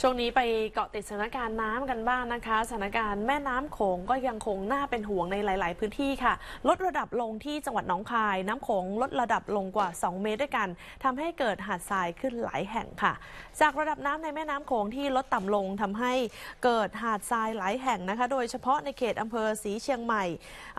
ช่วงนี้ไปเกาะติดสถานการณ์น้ำกันบ้างนะคะสถานการณ์แม่น้ำโขงก็ยังคงน่าเป็นห่วงในหลาย ๆ พื้นที่ค่ะ ลดระดับลงที่จังหวัดหนองคาย น้ำโขงลดระดับลงกว่า 2 เมตรด้วยกัน ทำให้เกิดหาดทรายขึ้นหลายแห่งค่ะ จากระดับน้ำในแม่น้ำโขงที่ลดต่ำลงทำให้เกิดหาดทรายหลายแห่งนะคะ โดยเฉพาะในเขตอำเภอสีเชียงใหม่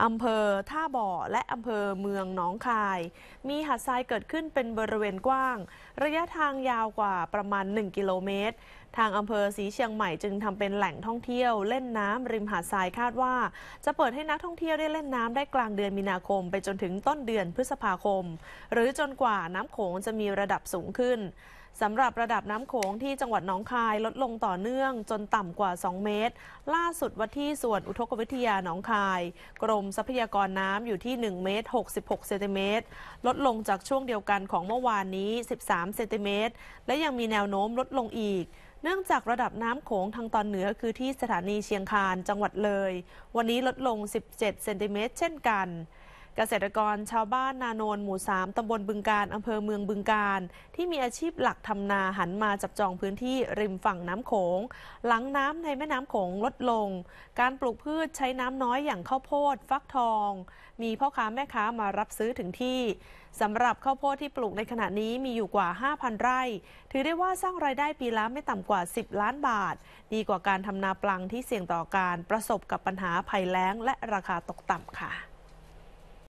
อำเภอท่าบ่อและอำเภอเมืองหนองคาย มีหาดทรายเกิดขึ้นเป็นบริเวณกว้าง ระยะทางยาวกว่าประมาณ 1 กิโลเมตรทางอำเภอสีเชียงใหม่จึงทำเป็นแหล่งท่องเที่ยวเล่นน้ำ ริมหาดทรายคาดว่าจะเปิดให้นักท่องเที่ยวได้เล่นน้ำได้กลางเดือนมีนาคม ไปจนถึงต้นเดือนพฤษภาคม หรือจนกว่าน้ำโขงจะมีระดับสูงขึ้นสำหรับระดับน้ำโขงที่จังหวัดหนองคายลดลงต่อเนื่องจนต่ำกว่า 2 เมตร ล่าสุดวัดที่ส่วนอุทกวิทยาหนองคายกรมทรัพยากรน้ำอยู่ที่1เมตร66เซนติเมตร ลดลงจากช่วงเดียวกันของเมื่อวานนี้ 13เซนติเมตรและยังมีแนวโน้มลดลงอีก เนื่องจากระดับน้ำโขงทางตอนเหนือคือที่สถานีเชียงคานจังหวัดเลย วันนี้ลดลง 17เซนติเมตรเช่นกันเกษตรกรชาวบ้านนาโนนหมู่ 3ตาบลบึงการ อำเภอเมืองบึงการ ที่มีอาชีพหลักทำนาหันมาจับจองพื้นที่ริมฝั่งน้ำโขงหลังน้ำในแม่น้ำโขงลดลง การปลูกพืชใช้น้ำน้อยอย่างข้าวโพด ฟักทอง มีพ่อค้าแม่ค้ามารับซื้อถึงที่ สำหรับข้าวโพดที่ปลูกในขณะนี้มีอยู่กว่า 5,000 ไร่ ถือได้ว่าสร้างรายได้ปีละไม่ต่ำกว่า 10 ล้านบาท ดีกว่าการทำนาปลังที่เสี่ยงต่อการประสบกับปัญหาภัยแล้งและราคาตกต่ำค่ะ